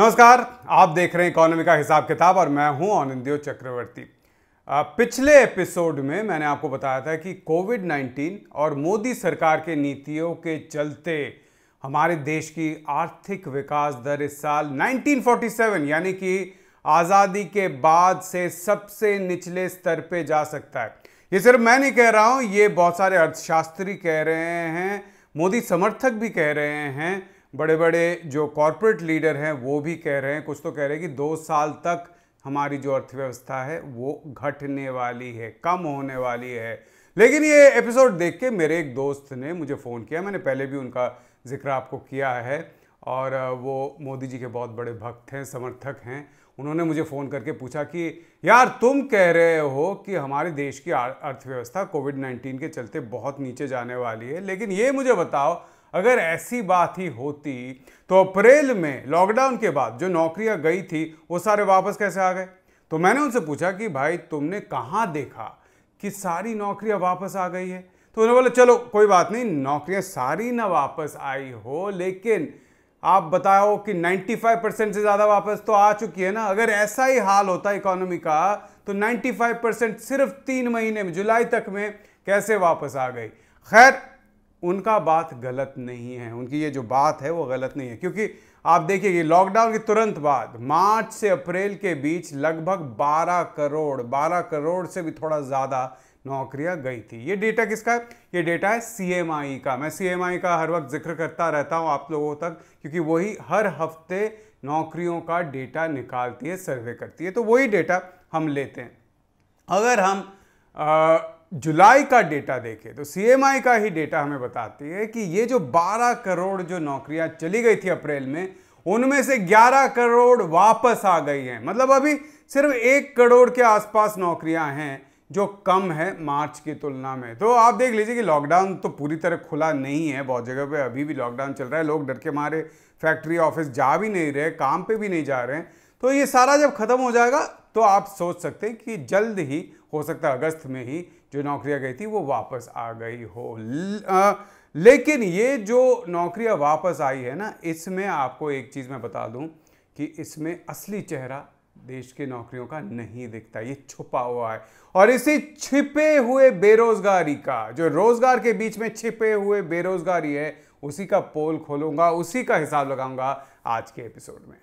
नमस्कार आप देख रहे हैं इकोनॉमी का हिसाब किताब और मैं हूं आनंदियो चक्रवर्ती पिछले एपिसोड में मैंने आपको बताया था कि कोविड 19 और मोदी सरकार के नीतियों के चलते हमारे देश की आर्थिक विकास दर इस साल 1947 यानी कि आज़ादी के बाद से सबसे निचले स्तर पे जा सकता है ये सिर्फ मैं नहीं कह रहा हूँ ये बहुत सारे अर्थशास्त्री कह रहे हैं मोदी समर्थक भी कह रहे हैं बड़े बड़े जो कॉरपोरेट लीडर हैं वो भी कह रहे हैं कुछ तो कह रहे हैं कि दो साल तक हमारी जो अर्थव्यवस्था है वो घटने वाली है कम होने वाली है लेकिन ये एपिसोड देख के मेरे एक दोस्त ने मुझे फ़ोन किया मैंने पहले भी उनका जिक्र आपको किया है और वो मोदी जी के बहुत बड़े भक्त हैं समर्थक हैं उन्होंने मुझे फ़ोन करके पूछा कि यार तुम कह रहे हो कि हमारे देश की अर्थव्यवस्था कोविड नाइन्टीन के चलते बहुत नीचे जाने वाली है लेकिन ये मुझे बताओ अगर ऐसी बात ही होती तो अप्रैल में लॉकडाउन के बाद जो नौकरियां गई थी वो सारे वापस कैसे आ गए तो मैंने उनसे पूछा कि भाई तुमने कहाँ देखा कि सारी नौकरियां वापस आ गई है तो उन्होंने बोला चलो कोई बात नहीं नौकरियां सारी ना वापस आई हो लेकिन आप बताओ कि 95 परसेंट से ज़्यादा वापस तो आ चुकी है ना अगर ऐसा ही हाल होता इकोनॉमी का तो 95 परसेंट सिर्फ तीन महीने में जुलाई तक में कैसे वापस आ गई खैर उनका बात गलत नहीं है उनकी ये जो बात है वो गलत नहीं है क्योंकि आप देखिए कि लॉकडाउन के तुरंत बाद मार्च से अप्रैल के बीच लगभग 12 करोड़ 12 करोड़ से भी थोड़ा ज़्यादा नौकरियां गई थी ये डेटा किसका है ये डेटा है सी का मैं सी का हर वक्त जिक्र करता रहता हूँ आप लोगों तक क्योंकि वही हर हफ्ते नौकरियों का डेटा निकालती है सर्वे करती है तो वही डेटा हम लेते हैं अगर हम आ, जुलाई का डेटा देखें तो सी का ही डेटा हमें बताती है कि ये जो 12 करोड़ जो नौकरियां चली गई थी अप्रैल में उनमें से 11 करोड़ वापस आ गई हैं मतलब अभी सिर्फ एक करोड़ के आसपास नौकरियां हैं जो कम है मार्च की तुलना में तो आप देख लीजिए कि लॉकडाउन तो पूरी तरह खुला नहीं है बहुत जगह पे अभी भी लॉकडाउन चल रहा है लोग डर के मारे फैक्ट्री ऑफिस जा भी नहीं रहे काम पे भी नहीं जा रहे हैं तो ये सारा जब ख़त्म हो जाएगा तो आप सोच सकते हैं कि जल्द ही हो सकता है अगस्त में ही जो नौकरियां गई थी वो वापस आ गई हो लेकिन ये जो नौकरियां वापस आई है ना इसमें आपको एक चीज़ मैं बता दूं कि इसमें असली चेहरा देश के नौकरियों का नहीं दिखता ये छुपा हुआ है और इसी छिपे हुए बेरोजगारी का जो रोजगार के बीच में छिपे हुए बेरोजगारी है उसी का पोल खोलूंगा उसी का हिसाब लगाऊंगा आज के एपिसोड में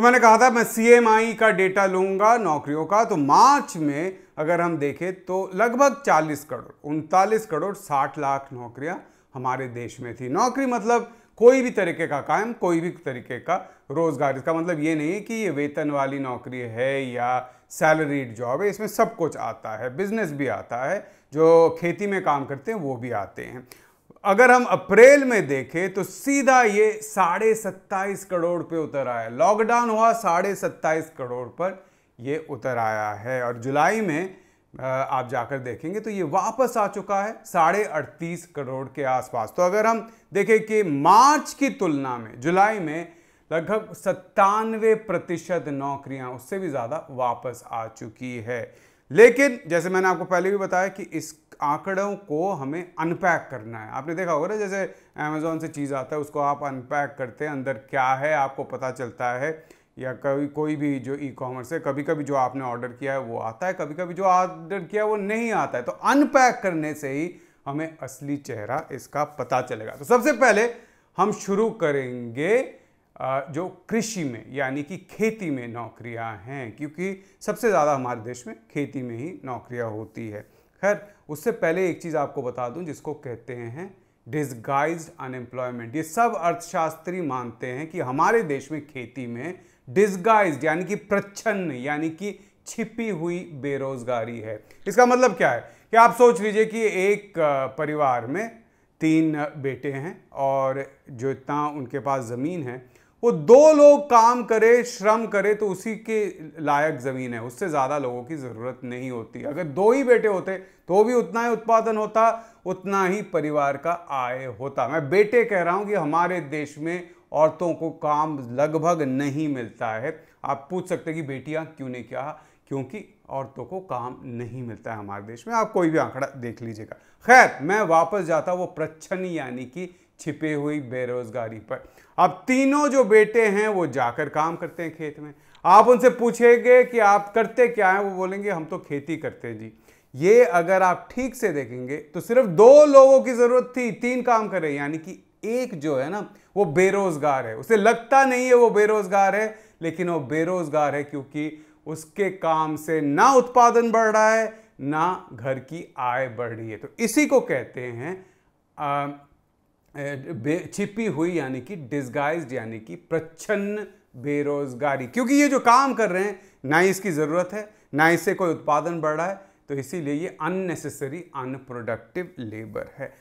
तो मैंने कहा था मैं सी का डेटा लूंगा नौकरियों का तो मार्च में अगर हम देखें तो लगभग 40 करोड़ उनतालीस करोड़ 60 लाख नौकरियां हमारे देश में थी नौकरी मतलब कोई भी तरीके का काम कोई भी तरीके का रोजगार इसका मतलब ये नहीं है कि ये वेतन वाली नौकरी है या सैलरीड जॉब है इसमें सब कुछ आता है बिजनेस भी आता है जो खेती में काम करते हैं वो भी आते हैं अगर हम अप्रैल में देखें तो सीधा ये साढ़े सत्ताईस करोड़ पे उतर आया लॉकडाउन हुआ साढ़े सत्ताईस करोड़ पर ये उतर आया है और जुलाई में आप जाकर देखेंगे तो ये वापस आ चुका है साढ़े अड़तीस करोड़ के आसपास तो अगर हम देखें कि मार्च की तुलना में जुलाई में लगभग सत्तानवे प्रतिशत नौकरियां उससे भी ज़्यादा वापस आ चुकी है लेकिन जैसे मैंने आपको पहले भी बताया कि इस आंकड़ों को हमें अनपैक करना है आपने देखा होगा ना जैसे अमेज़ोन से चीज़ आता है उसको आप अनपैक करते हैं अंदर क्या है आपको पता चलता है या कभी कोई भी जो ई कॉमर्स है कभी कभी जो आपने ऑर्डर किया है वो आता है कभी कभी जो ऑर्डर किया है वो नहीं आता है तो अनपैक करने से ही हमें असली चेहरा इसका पता चलेगा तो सबसे पहले हम शुरू करेंगे जो कृषि में यानी कि खेती में नौकरियां हैं क्योंकि सबसे ज़्यादा हमारे देश में खेती में ही नौकरियां होती है खैर उससे पहले एक चीज़ आपको बता दूं जिसको कहते हैं डिस्गाइज अनएम्प्लॉयमेंट ये सब अर्थशास्त्री मानते हैं कि हमारे देश में खेती में डिस्गाइज यानी कि प्रच्छन्न यानी कि छिपी हुई बेरोजगारी है इसका मतलब क्या है कि आप सोच लीजिए कि एक परिवार में तीन बेटे हैं और जो इतना उनके पास ज़मीन है वो दो लोग काम करे श्रम करे तो उसी के लायक ज़मीन है उससे ज़्यादा लोगों की ज़रूरत नहीं होती अगर दो ही बेटे होते तो भी उतना ही उत्पादन होता उतना ही परिवार का आय होता मैं बेटे कह रहा हूँ कि हमारे देश में औरतों को काम लगभग नहीं मिलता है आप पूछ सकते कि बेटियाँ क्यों नहीं क्या क्योंकि औरतों को काम नहीं मिलता है हमारे देश में आप कोई भी आंकड़ा देख लीजिएगा खैर मैं वापस जाता वो प्रच्छन यानी कि छिपे हुई बेरोजगारी पर अब तीनों जो बेटे हैं वो जाकर काम करते हैं खेत में आप उनसे पूछेंगे कि आप करते क्या हैं वो बोलेंगे हम तो खेती करते हैं जी ये अगर आप ठीक से देखेंगे तो सिर्फ दो लोगों की ज़रूरत थी तीन काम करें यानी कि एक जो है ना वो बेरोजगार है उसे लगता नहीं है वो बेरोजगार है लेकिन वो बेरोजगार है क्योंकि उसके काम से ना उत्पादन बढ़ रहा है ना घर की आय बढ़ रही है तो इसी को कहते हैं छिपी हुई यानी कि डिस्गाइज यानी कि प्रच्छन्न बेरोजगारी क्योंकि ये जो काम कर रहे हैं ना ही इसकी ज़रूरत है ना इससे कोई उत्पादन बढ़ रहा है तो इसीलिए ये अननेसेसरी अनप्रोडक्टिव लेबर है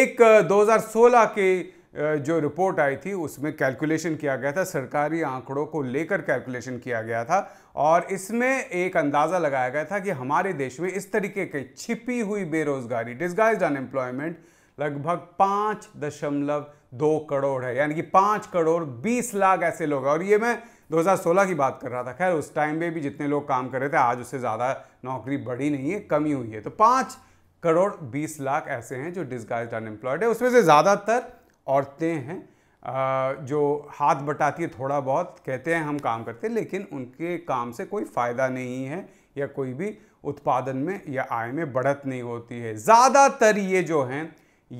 एक 2016 के जो रिपोर्ट आई थी उसमें कैलकुलेशन किया गया था सरकारी आंकड़ों को लेकर कैलकुलेशन किया गया था और इसमें एक अंदाज़ा लगाया गया था कि हमारे देश में इस तरीके की छिपी हुई बेरोज़गारी डिस्गाइज अनएम्प्लॉयमेंट लगभग पाँच दशमलव दो करोड़ है यानी कि पाँच करोड़ बीस लाख ऐसे लोग हैं और ये मैं 2016 की बात कर रहा था खैर उस टाइम में भी जितने लोग काम कर रहे थे आज उससे ज़्यादा नौकरी बढ़ी नहीं है कमी हुई है तो पाँच करोड़ बीस लाख ऐसे हैं जो डिस्गाइज अनएम्प्लॉयड है उसमें से ज़्यादातर औरतें हैं जो हाथ बटाती है थोड़ा बहुत कहते हैं हम काम करते हैं लेकिन उनके काम से कोई फ़ायदा नहीं है या कोई भी उत्पादन में या आय में बढ़त नहीं होती है ज़्यादातर ये जो हैं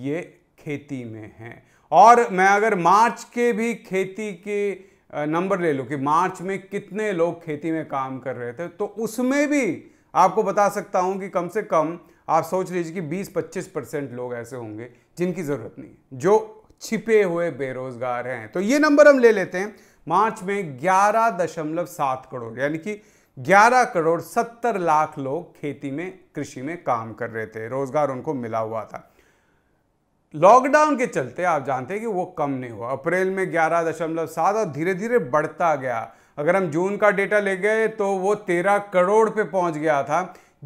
ये खेती में हैं और मैं अगर मार्च के भी खेती के नंबर ले लूँ कि मार्च में कितने लोग खेती में काम कर रहे थे तो उसमें भी आपको बता सकता हूँ कि कम से कम आप सोच लीजिए कि 20-25 परसेंट लोग ऐसे होंगे जिनकी ज़रूरत नहीं है जो छिपे हुए बेरोजगार हैं तो ये नंबर हम ले लेते हैं मार्च में ग्यारह दशमलव सात करोड़ यानी कि ग्यारह करोड़ सत्तर लाख लोग खेती में कृषि में काम कर रहे थे रोजगार उनको मिला हुआ था लॉकडाउन के चलते आप जानते हैं कि वो कम नहीं हुआ अप्रैल में ग्यारह दशमलव सात और धीरे धीरे बढ़ता गया अगर हम जून का डेटा ले गए तो वो तेरह करोड़ पे पहुंच गया था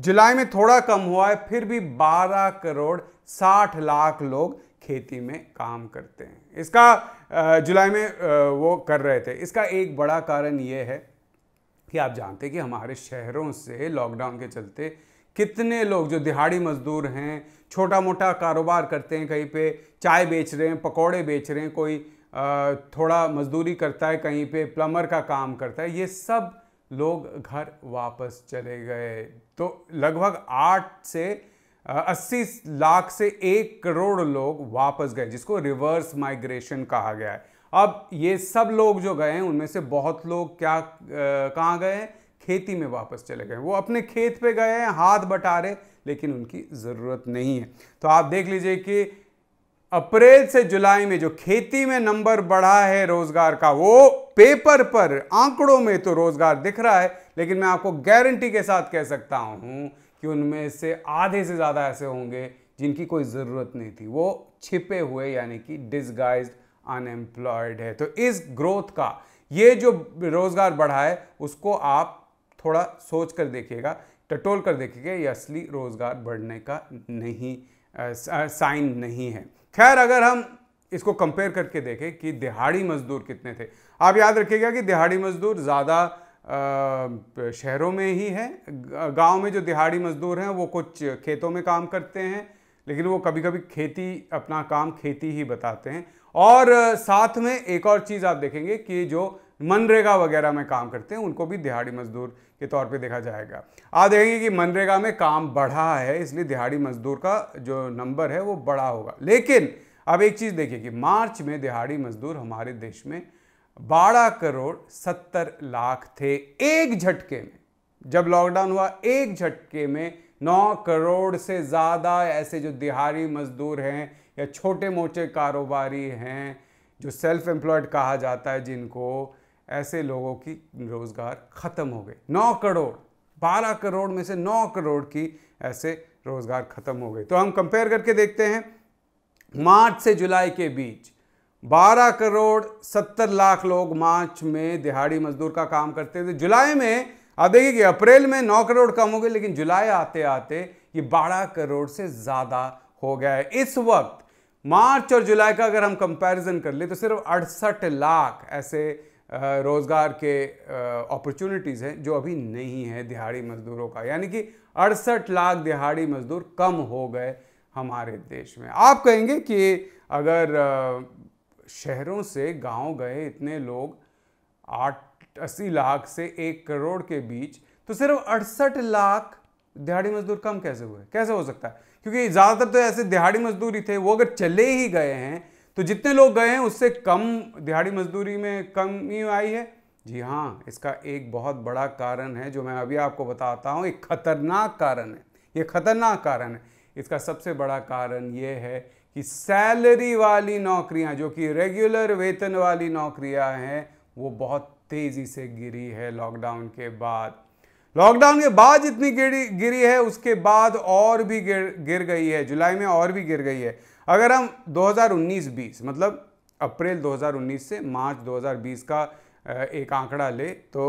जुलाई में थोड़ा कम हुआ है फिर भी बारह करोड़ साठ लाख लोग खेती में काम करते हैं इसका जुलाई में वो कर रहे थे इसका एक बड़ा कारण ये है कि आप जानते हैं कि हमारे शहरों से लॉकडाउन के चलते कितने लोग जो दिहाड़ी मजदूर हैं छोटा मोटा कारोबार करते हैं कहीं पे चाय बेच रहे हैं पकोड़े बेच रहे हैं कोई थोड़ा मजदूरी करता है कहीं पे प्लम्बर का काम करता है ये सब लोग घर वापस चले गए तो लगभग आठ से अस्सी लाख से एक करोड़ लोग वापस गए जिसको रिवर्स माइग्रेशन कहा गया है अब ये सब लोग जो गए हैं उनमें से बहुत लोग क्या कहाँ गए हैं खेती में वापस चले गए वो अपने खेत पे गए हैं हाथ बटा रहे लेकिन उनकी ज़रूरत नहीं है तो आप देख लीजिए कि अप्रैल से जुलाई में जो खेती में नंबर बढ़ा है रोजगार का वो पेपर पर आंकड़ों में तो रोजगार दिख रहा है लेकिन मैं आपको गारंटी के साथ कह सकता हूं कि उनमें से आधे से ज़्यादा ऐसे होंगे जिनकी कोई ज़रूरत नहीं थी वो छिपे हुए यानी कि डिसगाइज अनएम्प्लॉयड है तो इस ग्रोथ का ये जो रोज़गार बढ़ा है उसको आप थोड़ा सोच कर देखिएगा टटोल कर देखिएगा ये असली रोज़गार बढ़ने का नहीं साइन नहीं है खैर अगर हम इसको कंपेयर करके देखें कि दिहाड़ी मजदूर कितने थे आप याद रखिएगा कि दिहाड़ी मजदूर ज़्यादा शहरों में ही है गांव में जो दिहाड़ी मजदूर हैं वो कुछ खेतों में काम करते हैं लेकिन वो कभी कभी खेती अपना काम खेती ही बताते हैं और साथ में एक और चीज़ आप देखेंगे कि जो मनरेगा वगैरह में काम करते हैं उनको भी दिहाड़ी मजदूर के तौर पे देखा जाएगा आप देखेंगे कि मनरेगा में काम बढ़ा है इसलिए दिहाड़ी मजदूर का जो नंबर है वो बड़ा होगा लेकिन अब एक चीज़ देखिए कि मार्च में दिहाड़ी मजदूर हमारे देश में बारह करोड़ सत्तर लाख थे एक झटके में जब लॉकडाउन हुआ एक झटके में नौ करोड़ से ज़्यादा ऐसे जो दिहाड़ी मजदूर हैं या छोटे मोटे कारोबारी हैं जो सेल्फ एम्प्लॉयड कहा जाता है जिनको ऐसे लोगों की रोज़गार ख़त्म हो गई नौ करोड़ बारह करोड़ में से नौ करोड़ की ऐसे रोज़गार ख़त्म हो गई तो हम कंपेयर करके देखते हैं मार्च से जुलाई के बीच 12 करोड़ 70 लाख लोग मार्च में दिहाड़ी मजदूर का काम करते थे जुलाई में आप देखिए कि अप्रैल में 9 करोड़ कम हो गए लेकिन जुलाई आते आते ये 12 करोड़ से ज़्यादा हो गया है इस वक्त मार्च और जुलाई का अगर हम कंपैरिजन कर ले तो सिर्फ अड़सठ लाख ऐसे रोज़गार के अपॉर्चुनिटीज़ हैं जो अभी नहीं है दिहाड़ी मजदूरों का यानी कि अड़सठ लाख दिहाड़ी मजदूर कम हो गए हमारे देश में आप कहेंगे कि अगर शहरों से गांव गए इतने लोग आठ अस्सी लाख से एक करोड़ के बीच तो सिर्फ अड़सठ लाख दिहाड़ी मजदूर कम कैसे हुए कैसे हो सकता है क्योंकि ज़्यादातर तो ऐसे दिहाड़ी मजदूर ही थे वो अगर चले ही गए हैं तो जितने लोग गए हैं उससे कम दिहाड़ी मजदूरी में कमी आई है जी हाँ इसका एक बहुत बड़ा कारण है जो मैं अभी आपको बताता हूँ एक खतरनाक कारण है ये खतरनाक कारण है इसका सबसे बड़ा कारण ये है कि सैलरी वाली नौकरियां जो कि रेगुलर वेतन वाली नौकरियां हैं वो बहुत तेज़ी से गिरी है लॉकडाउन के बाद लॉकडाउन के बाद जितनी गिरी गिरी है उसके बाद और भी गिर गिर गई है जुलाई में और भी गिर गई है अगर हम 2019-20 मतलब अप्रैल 2019 से मार्च 2020 का एक आंकड़ा ले तो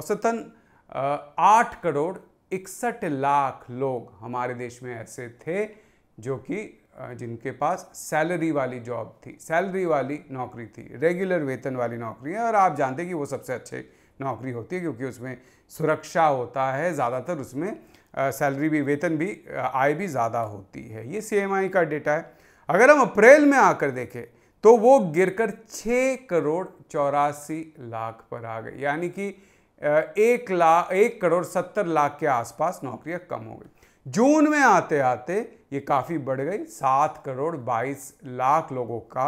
औसतन आठ करोड़ इकसठ लाख लोग हमारे देश में ऐसे थे जो कि जिनके पास सैलरी वाली जॉब थी सैलरी वाली नौकरी थी रेगुलर वेतन वाली नौकरी है और आप जानते हैं कि वो सबसे अच्छे नौकरी होती है क्योंकि उसमें सुरक्षा होता है ज़्यादातर उसमें सैलरी भी वेतन भी आय भी ज़्यादा होती है ये सी का डेटा है अगर हम अप्रैल में आकर देखें तो वो गिरकर छः करोड़ चौरासी लाख पर आ गई यानी कि एक लाख एक करोड़ सत्तर लाख के आसपास नौकरियां कम हो गई जून में आते आते ये काफ़ी बढ़ गई सात करोड़ बाईस लाख लोगों का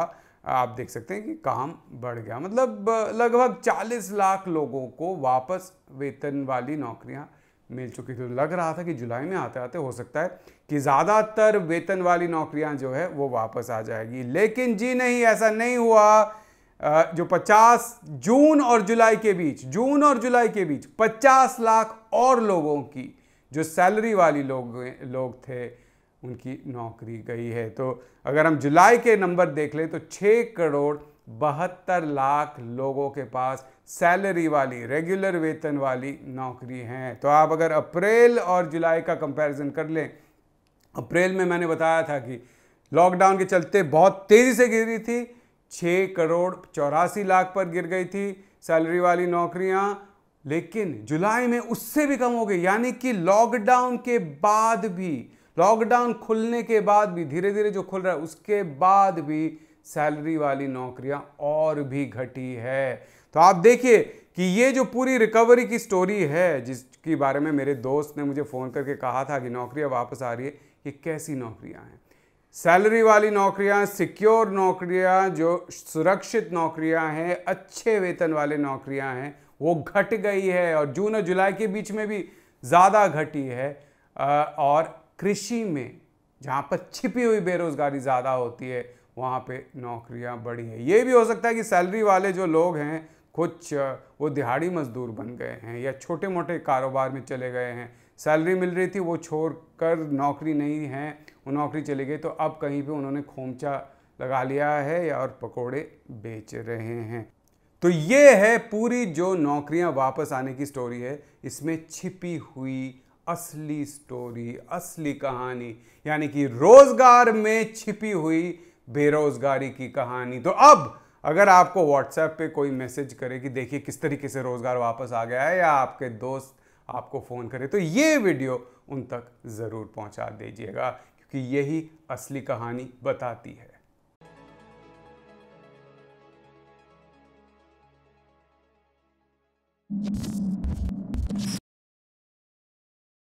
आप देख सकते हैं कि काम बढ़ गया मतलब लगभग चालीस लाख लोगों को वापस वेतन वाली नौकरियां मिल चुकी थी तो लग रहा था कि जुलाई में आते आते हो सकता है कि ज़्यादातर वेतन वाली नौकरियां जो है वो वापस आ जाएगी लेकिन जी नहीं ऐसा नहीं हुआ जो 50 जून और जुलाई के बीच जून और जुलाई के बीच 50 लाख और लोगों की जो सैलरी वाली लोग लोग थे उनकी नौकरी गई है तो अगर हम जुलाई के नंबर देख लें तो 6 करोड़ बहत्तर लाख लोगों के पास सैलरी वाली रेगुलर वेतन वाली नौकरी हैं तो आप अगर अप्रैल और जुलाई का कंपैरिजन कर लें अप्रैल में मैंने बताया था कि लॉकडाउन के चलते बहुत तेज़ी से गिरी थी छः करोड़ चौरासी लाख पर गिर गई थी सैलरी वाली नौकरियां लेकिन जुलाई में उससे भी कम हो गई यानी कि लॉकडाउन के बाद भी लॉकडाउन खुलने के बाद भी धीरे धीरे जो खुल रहा है उसके बाद भी सैलरी वाली नौकरियां और भी घटी है तो आप देखिए कि ये जो पूरी रिकवरी की स्टोरी है जिसके बारे में मेरे दोस्त ने मुझे फ़ोन करके कहा था कि नौकरियां वापस आ रही है ये कैसी नौकरियां हैं सैलरी वाली नौकरियां सिक्योर नौकरियां जो सुरक्षित नौकरियां हैं अच्छे वेतन वाले नौकरियां हैं वो घट गई है और जून और जुलाई के बीच में भी ज़्यादा घटी है और कृषि में जहाँ पर छिपी हुई बेरोज़गारी ज़्यादा होती है वहाँ पे नौकरियाँ बढ़ी है ये भी हो सकता है कि सैलरी वाले जो लोग हैं कुछ वो दिहाड़ी मजदूर बन गए हैं या छोटे मोटे कारोबार में चले गए हैं सैलरी मिल रही थी वो छोड़ कर नौकरी नहीं है वो नौकरी चली गई तो अब कहीं पे उन्होंने खोमचा लगा लिया है या और पकोड़े बेच रहे हैं तो ये है पूरी जो नौकरियां वापस आने की स्टोरी है इसमें छिपी हुई असली स्टोरी असली कहानी यानी कि रोजगार में छिपी हुई बेरोजगारी की कहानी तो अब अगर आपको व्हाट्सएप पे कोई मैसेज करे कि देखिए किस तरीके से रोजगार वापस आ गया है या आपके दोस्त आपको फ़ोन करे तो ये वीडियो उन तक ज़रूर पहुंचा दीजिएगा क्योंकि यही असली कहानी बताती है you